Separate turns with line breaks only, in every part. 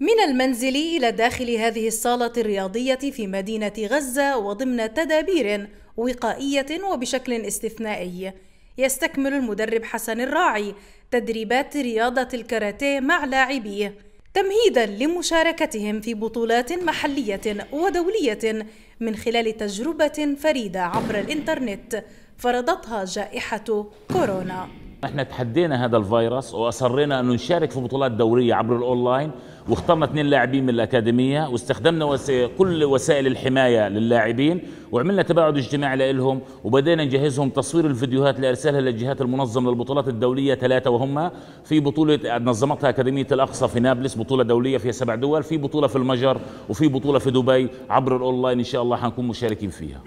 من المنزل إلى داخل هذه الصالة الرياضية في مدينة غزة وضمن تدابير وقائية وبشكل استثنائي يستكمل المدرب حسن الراعي تدريبات رياضة الكاراتيه مع لاعبيه تمهيدا لمشاركتهم في بطولات محلية ودولية من خلال تجربة فريدة عبر الإنترنت فرضتها جائحة كورونا
احنا تحدينا هذا الفيروس واصرينا انه نشارك في بطولات دوريه عبر الاونلاين واخترنا اثنين لاعبين من الاكاديميه واستخدمنا كل وسائل الحمايه للاعبين وعملنا تباعد اجتماعي لهم وبدينا نجهزهم تصوير الفيديوهات لارسالها للجهات المنظمه للبطولات الدوليه ثلاثه وهم في بطوله نظمتها اكاديميه الاقصى في نابلس بطوله دوليه فيها سبع دول في بطوله في المجر وفي بطوله في دبي عبر الاونلاين ان شاء الله حنكون مشاركين فيها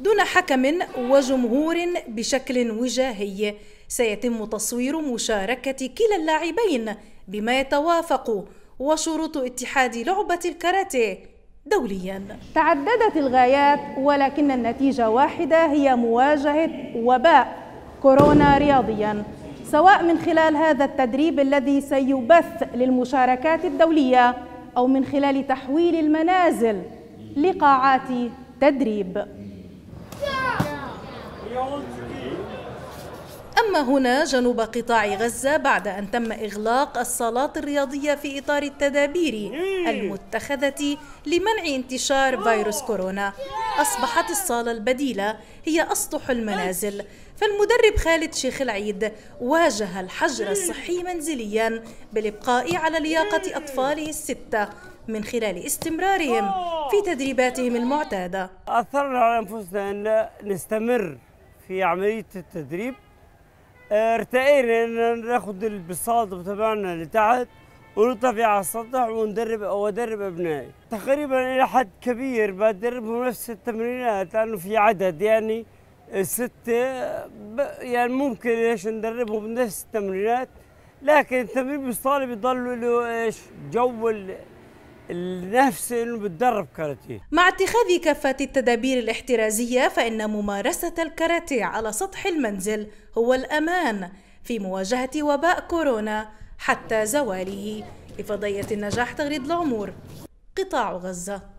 دون حكم وجمهور بشكل وجاهي سيتم تصوير مشاركة كلا اللاعبين بما يتوافق وشروط اتحاد لعبة الكاراتيه دوليا تعددت الغايات ولكن النتيجة واحدة هي مواجهة وباء كورونا رياضيا سواء من خلال هذا التدريب الذي سيبث للمشاركات الدولية أو من خلال تحويل المنازل لقاعات تدريب أما هنا جنوب قطاع غزة بعد أن تم إغلاق الصالات الرياضية في إطار التدابير المتخذة لمنع انتشار فيروس كورونا أصبحت الصالة البديلة هي أسطح المنازل فالمدرب خالد شيخ العيد واجه الحجر الصحي منزليا بالإبقاء على لياقة أطفاله الستة من خلال استمرارهم في تدريباتهم المعتادة
أثرنا على أنفسنا أن نستمر في عملية التدريب آه، ارتقينا ان ناخد البساط تبعنا لتحت ونرتفع على السطح وندرب او ادرب ابنائي تقريبا الى حد كبير بدربهم نفس التمرينات لانه في عدد يعني ستة يعني ممكن ايش ندربهم نفس التمرينات لكن التمرين بالصالة بيضل له ايش جو نفس بتدرب كاراتيه
مع اتخاذ كافة التدابير الاحترازية فإن ممارسة الكاراتيه على سطح المنزل هو الأمان في مواجهة وباء كورونا حتى زواله لفضية النجاح تغريد العمور قطاع غزة